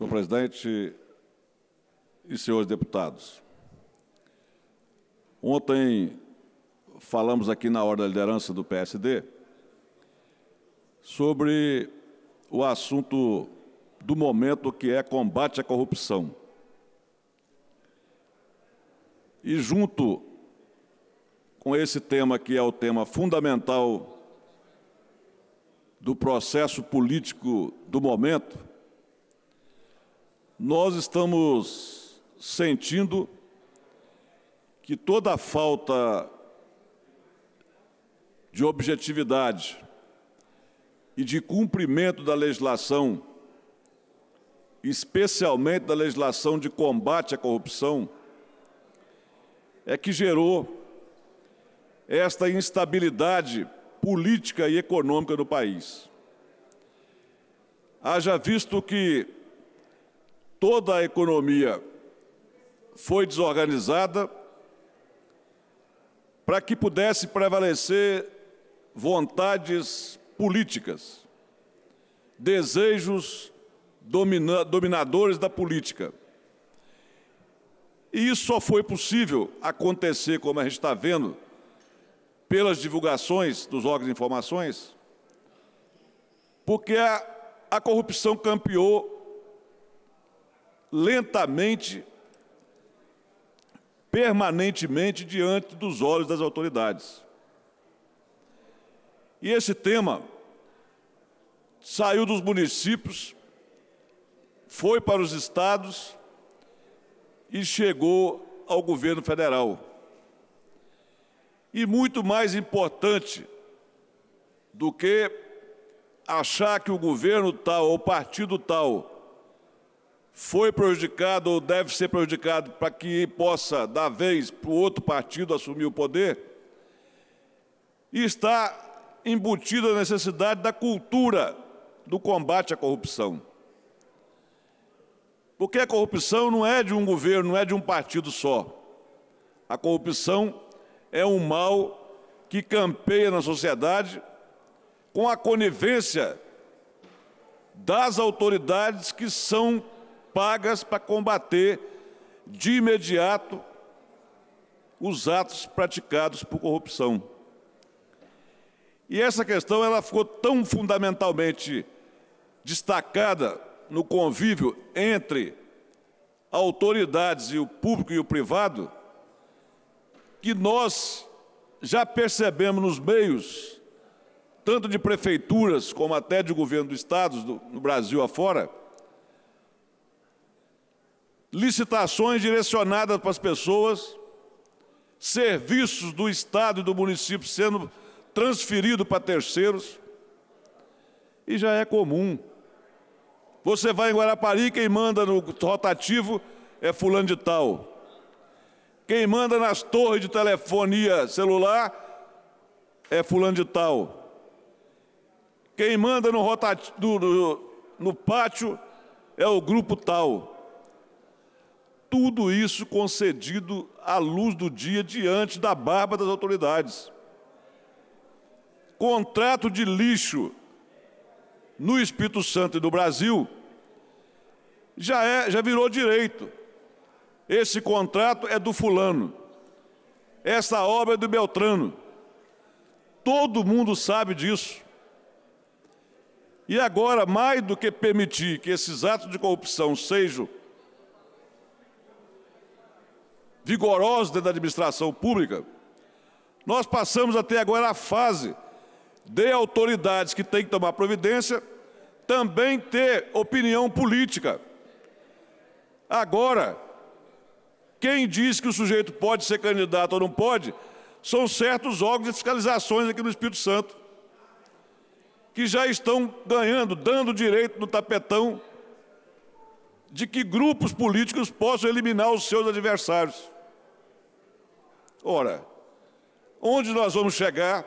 Senhor presidente e senhores deputados, ontem falamos aqui na hora da liderança do PSD sobre o assunto do momento que é combate à corrupção. E junto com esse tema que é o tema fundamental do processo político do momento, nós estamos sentindo que toda a falta de objetividade e de cumprimento da legislação, especialmente da legislação de combate à corrupção, é que gerou esta instabilidade política e econômica do país. Haja visto que toda a economia foi desorganizada para que pudesse prevalecer vontades políticas, desejos domina dominadores da política. E isso só foi possível acontecer, como a gente está vendo, pelas divulgações dos órgãos de informações, porque a, a corrupção campeou lentamente, permanentemente diante dos olhos das autoridades. E esse tema saiu dos municípios, foi para os estados e chegou ao governo federal. E muito mais importante do que achar que o governo tal ou o partido tal foi prejudicado ou deve ser prejudicado para que possa dar vez para o outro partido assumir o poder, e está embutida a necessidade da cultura do combate à corrupção. Porque a corrupção não é de um governo, não é de um partido só. A corrupção é um mal que campeia na sociedade com a conivência das autoridades que são pagas para combater de imediato os atos praticados por corrupção. E essa questão ela ficou tão fundamentalmente destacada no convívio entre autoridades e o público e o privado, que nós já percebemos nos meios, tanto de prefeituras como até de governo do estados no Brasil afora, licitações direcionadas para as pessoas, serviços do Estado e do município sendo transferidos para terceiros. E já é comum. Você vai em Guarapari, quem manda no rotativo é fulano de tal. Quem manda nas torres de telefonia celular é fulano de tal. Quem manda no, rotativo, no, no pátio é o grupo tal tudo isso concedido à luz do dia diante da barba das autoridades. Contrato de lixo no Espírito Santo e no Brasil já é, já virou direito. Esse contrato é do fulano. Essa obra é do Beltrano. Todo mundo sabe disso. E agora, mais do que permitir que esses atos de corrupção sejam vigorosos dentro da administração pública, nós passamos até agora a fase de autoridades que têm que tomar providência também ter opinião política. Agora, quem diz que o sujeito pode ser candidato ou não pode, são certos órgãos de fiscalizações aqui no Espírito Santo, que já estão ganhando, dando direito no tapetão de que grupos políticos possam eliminar os seus adversários. Ora, onde nós vamos chegar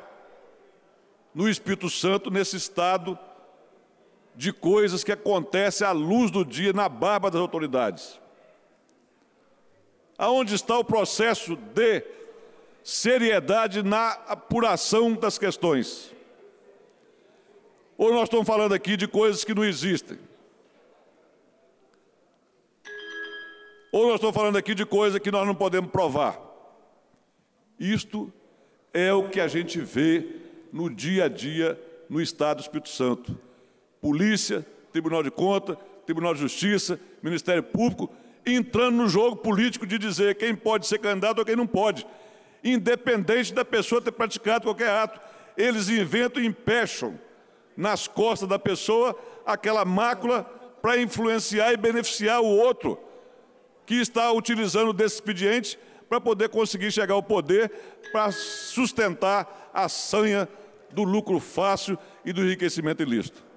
no Espírito Santo nesse estado de coisas que acontecem à luz do dia na barba das autoridades? Aonde está o processo de seriedade na apuração das questões? Ou nós estamos falando aqui de coisas que não existem? Ou nós estamos falando aqui de coisas que nós não podemos provar? Isto é o que a gente vê no dia a dia no Estado do Espírito Santo. Polícia, Tribunal de Contas, Tribunal de Justiça, Ministério Público, entrando no jogo político de dizer quem pode ser candidato ou quem não pode, independente da pessoa ter praticado qualquer ato. Eles inventam e impecham nas costas da pessoa aquela mácula para influenciar e beneficiar o outro que está utilizando desse expediente para poder conseguir chegar ao poder para sustentar a sanha do lucro fácil e do enriquecimento ilícito.